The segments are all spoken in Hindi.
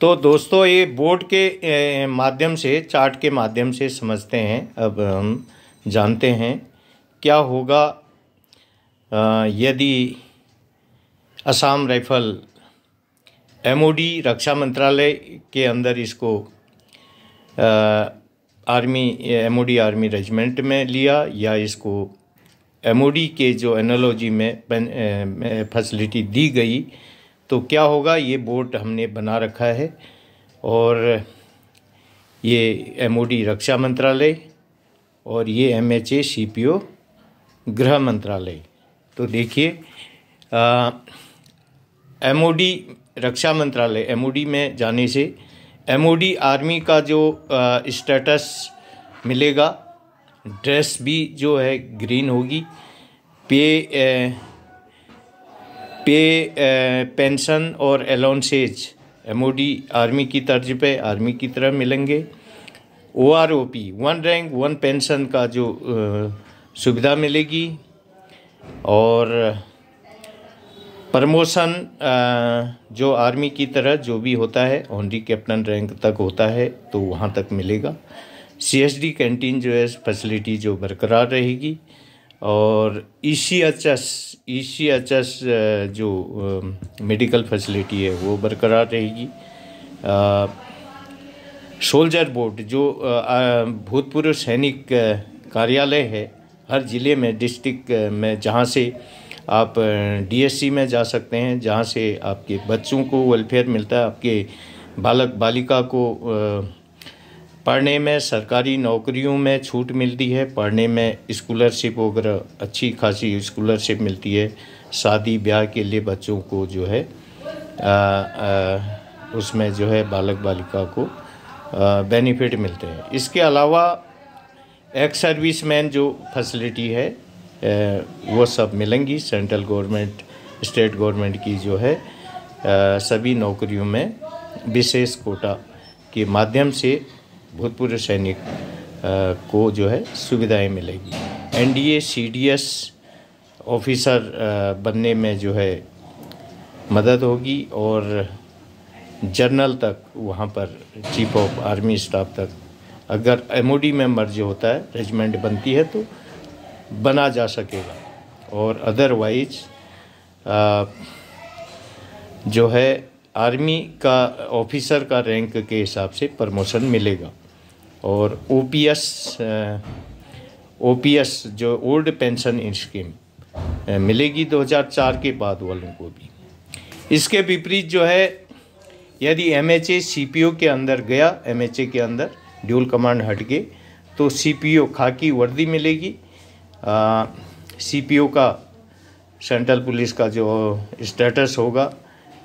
तो दोस्तों ये बोर्ड के माध्यम से चार्ट के माध्यम से समझते हैं अब हम जानते हैं क्या होगा यदि असम राइफल एमओडी रक्षा मंत्रालय के अंदर इसको आर्मी एमओडी आर्मी रेजिमेंट में लिया या इसको एमओडी के जो एनोलॉजी में फैसिलिटी दी गई तो क्या होगा ये बोर्ड हमने बना रखा है और ये एमओडी रक्षा मंत्रालय और ये एमएचए सीपीओ गृह मंत्रालय तो देखिए एमओडी रक्षा मंत्रालय एमओडी में जाने से एमओडी आर्मी का जो स्टेटस मिलेगा ड्रेस भी जो है ग्रीन होगी पे ए, पे पेंशन और अलाउंसेज एम आर्मी की तर्ज पे आर्मी की तरह मिलेंगे O R O P one rank one pension का जो सुविधा मिलेगी और प्रमोशन जो आर्मी की तरह जो भी होता है ऑनरी कैप्टन रैंक तक होता है तो वहाँ तक मिलेगा सीएसडी कैंटीन जो है फैसिलिटी जो बरकरार रहेगी और E C H S E C H S जो मेडिकल फैसिलिटी है वो बरकरार रहेगी सोल्जर बोर्ड जो भूतपूर्व सैनिक कार्यालय है हर ज़िले में डिस्ट्रिक्ट में जहाँ से आप डीएससी में जा सकते हैं जहाँ से आपके बच्चों को वेलफेयर मिलता है आपके बालक बालिका को पढ़ने में सरकारी नौकरियों में छूट मिलती है पढ़ने में स्कॉलरशिप वगैरह अच्छी खासी स्कॉलरशिप मिलती है शादी ब्याह के लिए बच्चों को जो है आ, आ, उसमें जो है बालक बालिका को बेनिफिट मिलते हैं इसके अलावा एक्स सर्विस मैन जो फैसिलिटी है ए, वो सब मिलेंगी सेंट्रल गवर्नमेंट स्टेट गवर्नमेंट की जो है आ, सभी नौकरियों में विशेष कोटा के माध्यम से भूतपूर्व सैनिक को जो है सुविधाएं मिलेगी एनडीए सीडीएस ऑफिसर बनने में जो है मदद होगी और जनरल तक वहाँ पर चीफ ऑफ आर्मी स्टाफ तक अगर एमओडी में मर्ज होता है रेजिमेंट बनती है तो बना जा सकेगा और अदरवाइज जो है आर्मी का ऑफिसर का रैंक के हिसाब से प्रमोशन मिलेगा और O P S O P S जो ओल्ड पेंशन स्कीम मिलेगी 2004 के बाद वालों को भी इसके विपरीत जो है यदि M H A C P O के अंदर गया एम एच ए के अंदर ड्यूल कमांड हट गए तो सी पी ओ खाकी वर्दी मिलेगी सी पी ओ का सेंट्रल पुलिस का जो स्टेटस होगा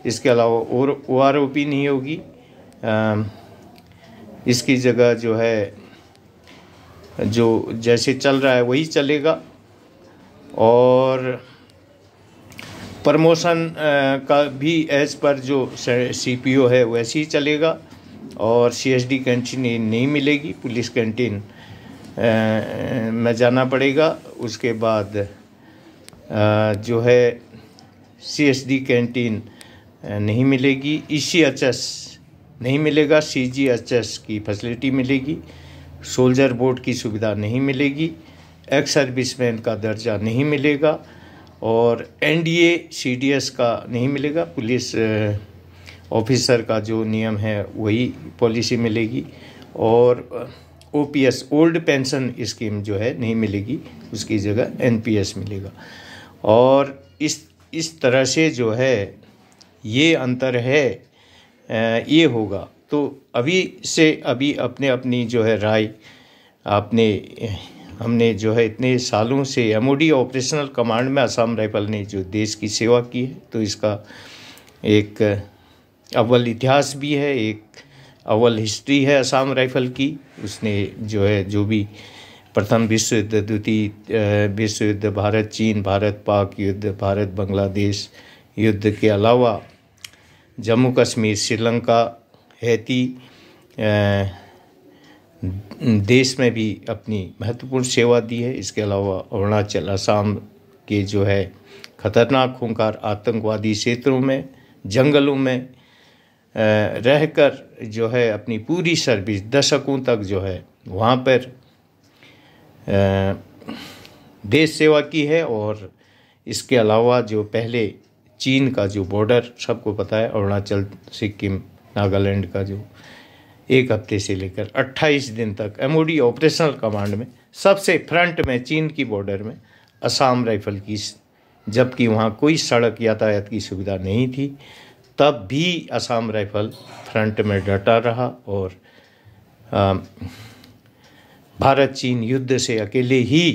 इसके अलावा और ओ आर ओ पी नहीं होगी इसकी जगह जो है जो जैसे चल रहा है वही चलेगा और प्रमोशन का भी एज पर जो सीपीओ है वैसे ही चलेगा और सीएसडी कैंटीन नहीं मिलेगी पुलिस कैंटीन में जाना पड़ेगा उसके बाद जो है सीएसडी कैंटीन नहीं मिलेगी ई सी एच एस नहीं मिलेगा सी जी एच एस की फैसिलिटी मिलेगी सोल्जर बोर्ड की सुविधा नहीं मिलेगी एक्स सर्विसमैन का दर्जा नहीं मिलेगा और N D A C D S का नहीं मिलेगा पुलिस ऑफिसर का जो नियम है वही पॉलिसी मिलेगी और O P S old pension scheme जो है नहीं मिलेगी उसकी जगह एन पी एस मिलेगा और इस इस तरह से जो है ये अंतर है ये होगा तो अभी से अभी अपने अपनी जो है राय आपने हमने जो है इतने सालों से एम ऑपरेशनल कमांड में असम राइफल ने जो देश की सेवा की है तो इसका एक अव्वल इतिहास भी है एक अव्वल हिस्ट्री है असम राइफल की उसने जो है जो भी प्रथम विश्व युद्ध द्वितीय विश्व युद्ध भारत चीन भारत पाक युद्ध भारत बांग्लादेश युद्ध के अलावा जम्मू कश्मीर श्रीलंका हैती देश में भी अपनी महत्वपूर्ण सेवा दी है इसके अलावा अरुणाचल असम के जो है खतरनाक खूंखार आतंकवादी क्षेत्रों में जंगलों में रहकर जो है अपनी पूरी सर्विस दशकों तक जो है वहाँ पर देश सेवा की है और इसके अलावा जो पहले चीन का जो बॉर्डर सबको पता है अरुणाचल सिक्किम नागालैंड का जो एक हफ्ते से लेकर 28 दिन तक एमओडी ऑपरेशनल कमांड में सबसे फ्रंट में चीन की बॉर्डर में असम राइफल की जबकि वहाँ कोई सड़क यातायात की सुविधा नहीं थी तब भी असम राइफल फ्रंट में डटा रहा और आ, भारत चीन युद्ध से अकेले ही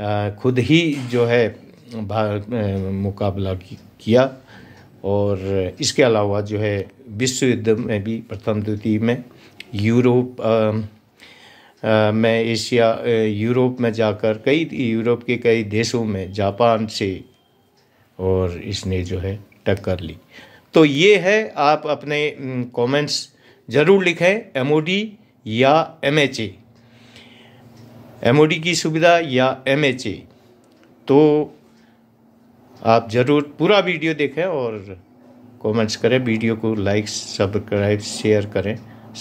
आ, खुद ही जो है भाग मुकाबला किया और इसके अलावा जो है विश्व युद्ध में भी प्रथम द्वितीय में यूरोप में एशिया यूरोप में जाकर कई यूरोप के कई देशों में जापान से और इसने जो है टक्कर ली तो ये है आप अपने कमेंट्स ज़रूर लिखें एम या एम एच की सुविधा या एम तो आप ज़रूर पूरा वीडियो देखें और कमेंट्स करें वीडियो को लाइक सब्सक्राइब शेयर करें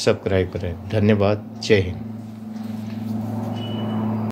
सब्सक्राइब करें धन्यवाद जय हिंद